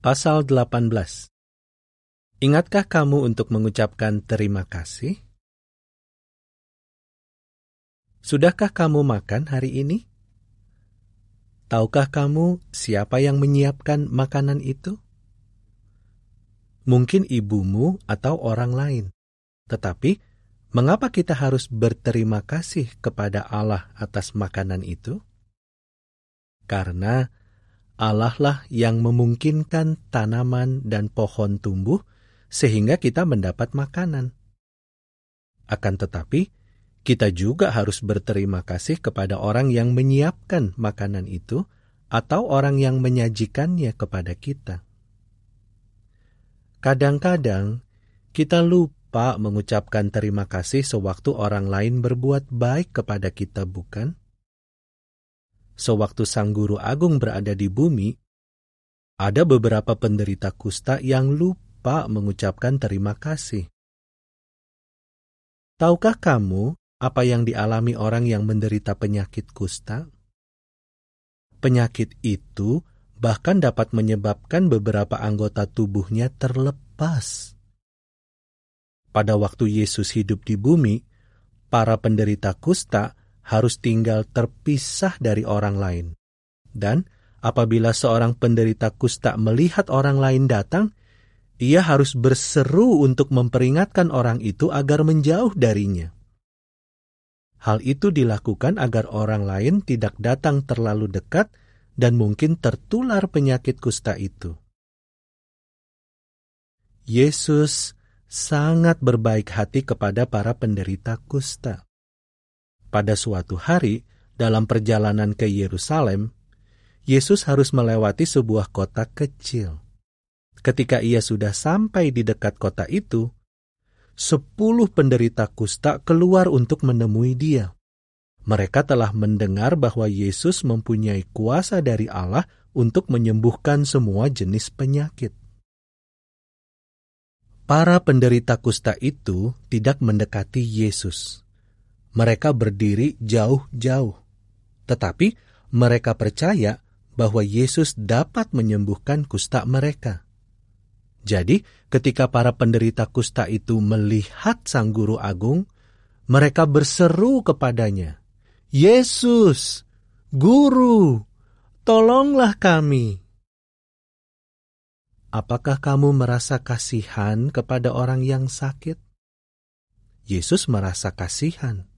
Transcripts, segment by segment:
Pasal 18 Ingatkah kamu untuk mengucapkan terima kasih? Sudahkah kamu makan hari ini? Tahukah kamu siapa yang menyiapkan makanan itu? Mungkin ibumu atau orang lain. Tetapi, mengapa kita harus berterima kasih kepada Allah atas makanan itu? Karena Allah lah yang memungkinkan tanaman dan pohon tumbuh sehingga kita mendapat makanan. Akan tetapi, kita juga harus berterima kasih kepada orang yang menyiapkan makanan itu atau orang yang menyajikannya kepada kita. Kadang-kadang kita lupa mengucapkan terima kasih sewaktu orang lain berbuat baik kepada kita, bukan? sewaktu Sang Guru Agung berada di bumi, ada beberapa penderita kusta yang lupa mengucapkan terima kasih. Tahukah kamu apa yang dialami orang yang menderita penyakit kusta? Penyakit itu bahkan dapat menyebabkan beberapa anggota tubuhnya terlepas. Pada waktu Yesus hidup di bumi, para penderita kusta harus tinggal terpisah dari orang lain. Dan apabila seorang penderita kusta melihat orang lain datang, ia harus berseru untuk memperingatkan orang itu agar menjauh darinya. Hal itu dilakukan agar orang lain tidak datang terlalu dekat dan mungkin tertular penyakit kusta itu. Yesus sangat berbaik hati kepada para penderita kusta. Pada suatu hari, dalam perjalanan ke Yerusalem, Yesus harus melewati sebuah kota kecil. Ketika ia sudah sampai di dekat kota itu, sepuluh penderita kusta keluar untuk menemui dia. Mereka telah mendengar bahwa Yesus mempunyai kuasa dari Allah untuk menyembuhkan semua jenis penyakit. Para penderita kusta itu tidak mendekati Yesus mereka berdiri jauh-jauh. Tetapi mereka percaya bahwa Yesus dapat menyembuhkan kusta mereka. Jadi, ketika para penderita kusta itu melihat sang guru agung, mereka berseru kepadanya, "Yesus, guru, tolonglah kami!" Apakah kamu merasa kasihan kepada orang yang sakit? Yesus merasa kasihan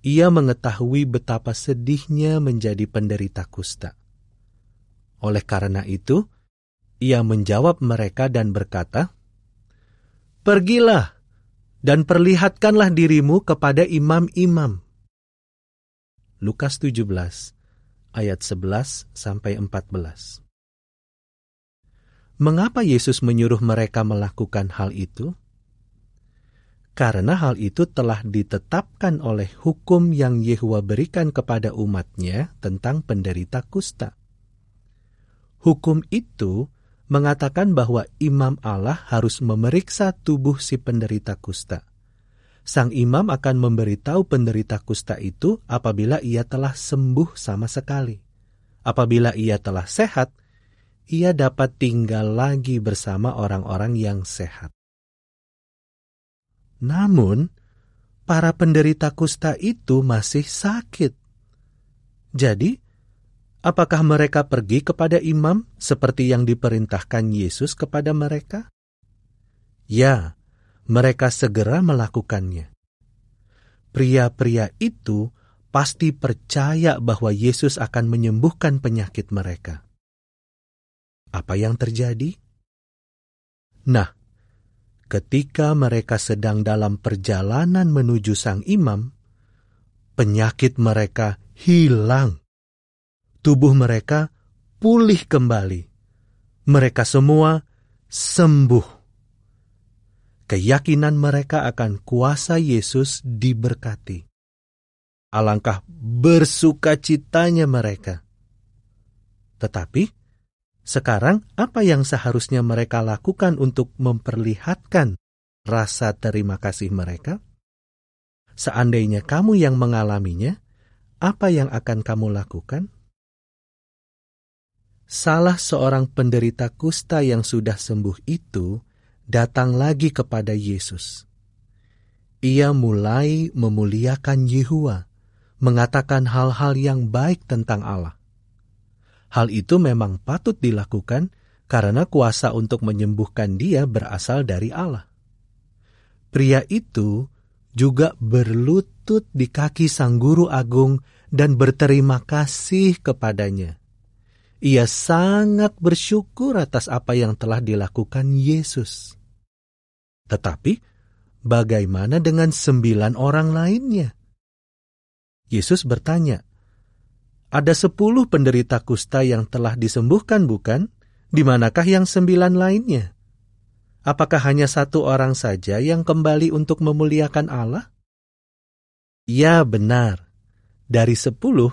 ia mengetahui betapa sedihnya menjadi penderita kusta. Oleh karena itu, ia menjawab mereka dan berkata, Pergilah dan perlihatkanlah dirimu kepada imam-imam. Lukas 17 ayat 11 sampai 14. Mengapa Yesus menyuruh mereka melakukan hal itu? karena hal itu telah ditetapkan oleh hukum yang Yehuwa berikan kepada umatnya tentang penderita kusta. Hukum itu mengatakan bahwa imam Allah harus memeriksa tubuh si penderita kusta. Sang imam akan memberitahu penderita kusta itu apabila ia telah sembuh sama sekali. Apabila ia telah sehat, ia dapat tinggal lagi bersama orang-orang yang sehat. Namun, para penderita kusta itu masih sakit. Jadi, apakah mereka pergi kepada imam seperti yang diperintahkan Yesus kepada mereka? Ya, mereka segera melakukannya. Pria-pria itu pasti percaya bahwa Yesus akan menyembuhkan penyakit mereka. Apa yang terjadi? Nah, ketika mereka sedang dalam perjalanan menuju sang imam, penyakit mereka hilang. Tubuh mereka pulih kembali. Mereka semua sembuh. Keyakinan mereka akan kuasa Yesus diberkati. Alangkah bersukacitanya mereka. Tetapi sekarang, apa yang seharusnya mereka lakukan untuk memperlihatkan rasa terima kasih mereka? Seandainya kamu yang mengalaminya, apa yang akan kamu lakukan? Salah seorang penderita kusta yang sudah sembuh itu datang lagi kepada Yesus. Ia mulai memuliakan Yehua, mengatakan hal-hal yang baik tentang Allah. Hal itu memang patut dilakukan karena kuasa untuk menyembuhkan dia berasal dari Allah. Pria itu juga berlutut di kaki sang guru agung dan berterima kasih kepadanya. Ia sangat bersyukur atas apa yang telah dilakukan Yesus. Tetapi, bagaimana dengan sembilan orang lainnya? Yesus bertanya, ada sepuluh penderita kusta yang telah disembuhkan bukan? Di manakah yang sembilan lainnya? Apakah hanya satu orang saja yang kembali untuk memuliakan Allah? Ya benar, dari sepuluh,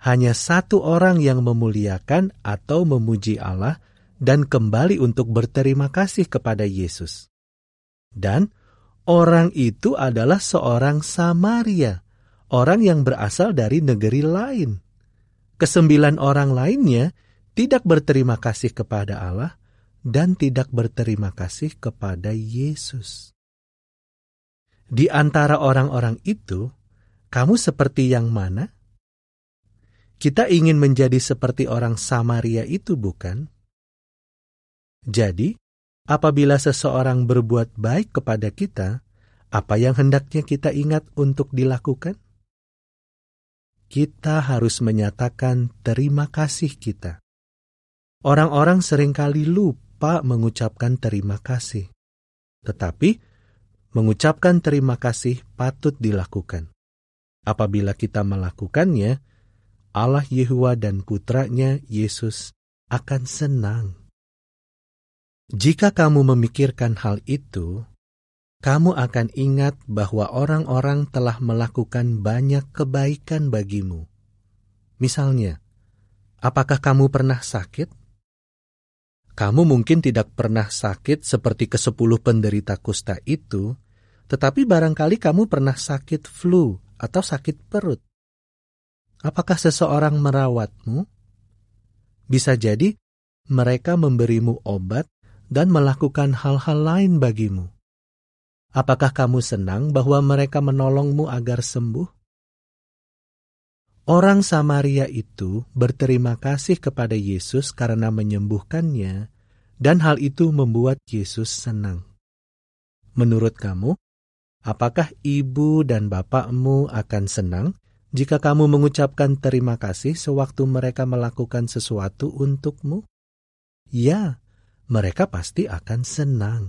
hanya satu orang yang memuliakan atau memuji Allah dan kembali untuk berterima kasih kepada Yesus. Dan orang itu adalah seorang Samaria, orang yang berasal dari negeri lain. Kesembilan orang lainnya tidak berterima kasih kepada Allah dan tidak berterima kasih kepada Yesus. Di antara orang-orang itu, kamu seperti yang mana? Kita ingin menjadi seperti orang Samaria itu, bukan? Jadi, apabila seseorang berbuat baik kepada kita, apa yang hendaknya kita ingat untuk dilakukan? kita harus menyatakan terima kasih kita. Orang-orang seringkali lupa mengucapkan terima kasih. Tetapi, mengucapkan terima kasih patut dilakukan. Apabila kita melakukannya, Allah Yehuwa dan putranya Yesus akan senang. Jika kamu memikirkan hal itu, kamu akan ingat bahwa orang-orang telah melakukan banyak kebaikan bagimu. Misalnya, apakah kamu pernah sakit? Kamu mungkin tidak pernah sakit seperti kesepuluh penderita kusta itu, tetapi barangkali kamu pernah sakit flu atau sakit perut. Apakah seseorang merawatmu? Bisa jadi mereka memberimu obat dan melakukan hal-hal lain bagimu. Apakah kamu senang bahwa mereka menolongmu agar sembuh? Orang Samaria itu berterima kasih kepada Yesus karena menyembuhkannya, dan hal itu membuat Yesus senang. Menurut kamu, apakah ibu dan bapakmu akan senang jika kamu mengucapkan terima kasih sewaktu mereka melakukan sesuatu untukmu? Ya, mereka pasti akan senang.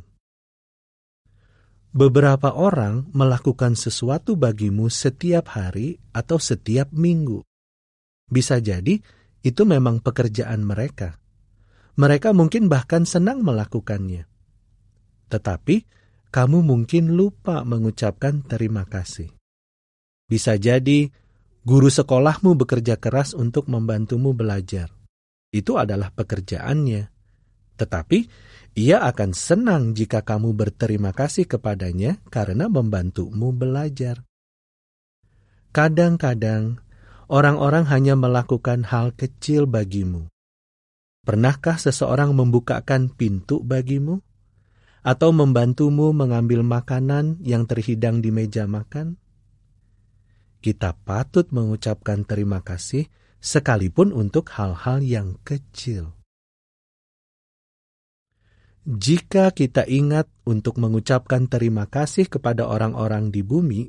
Beberapa orang melakukan sesuatu bagimu setiap hari atau setiap minggu. Bisa jadi itu memang pekerjaan mereka. Mereka mungkin bahkan senang melakukannya, tetapi kamu mungkin lupa mengucapkan terima kasih. Bisa jadi guru sekolahmu bekerja keras untuk membantumu belajar. Itu adalah pekerjaannya. Tetapi ia akan senang jika kamu berterima kasih kepadanya karena membantumu belajar. Kadang-kadang orang-orang hanya melakukan hal kecil bagimu. Pernahkah seseorang membukakan pintu bagimu atau membantumu mengambil makanan yang terhidang di meja makan? Kita patut mengucapkan terima kasih sekalipun untuk hal-hal yang kecil. Jika kita ingat untuk mengucapkan terima kasih kepada orang-orang di bumi,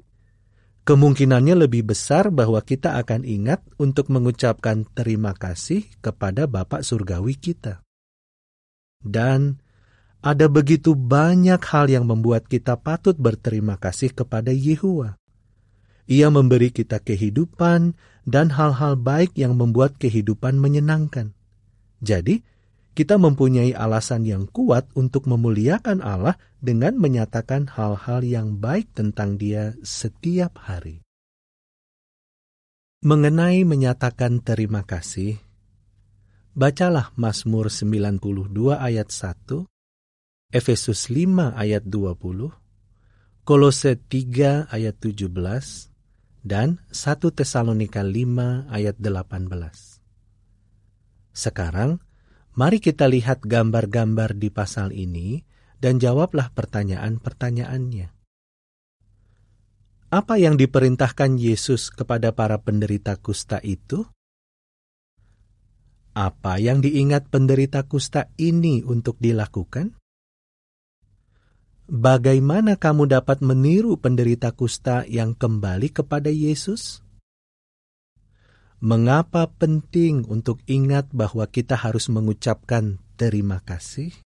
kemungkinannya lebih besar bahwa kita akan ingat untuk mengucapkan terima kasih kepada Bapak Surgawi kita. Dan ada begitu banyak hal yang membuat kita patut berterima kasih kepada Yehuwa. Ia memberi kita kehidupan dan hal-hal baik yang membuat kehidupan menyenangkan. Jadi, kita mempunyai alasan yang kuat untuk memuliakan Allah dengan menyatakan hal-hal yang baik tentang Dia setiap hari. Mengenai menyatakan terima kasih, bacalah Mazmur 92 ayat 1, Efesus 5 ayat 20, Kolose 3 ayat 17, dan 1 Tesalonika 5 ayat 18. Sekarang, Mari kita lihat gambar-gambar di pasal ini dan jawablah pertanyaan-pertanyaannya. Apa yang diperintahkan Yesus kepada para penderita kusta itu? Apa yang diingat penderita kusta ini untuk dilakukan? Bagaimana kamu dapat meniru penderita kusta yang kembali kepada Yesus? mengapa penting untuk ingat bahwa kita harus mengucapkan terima kasih?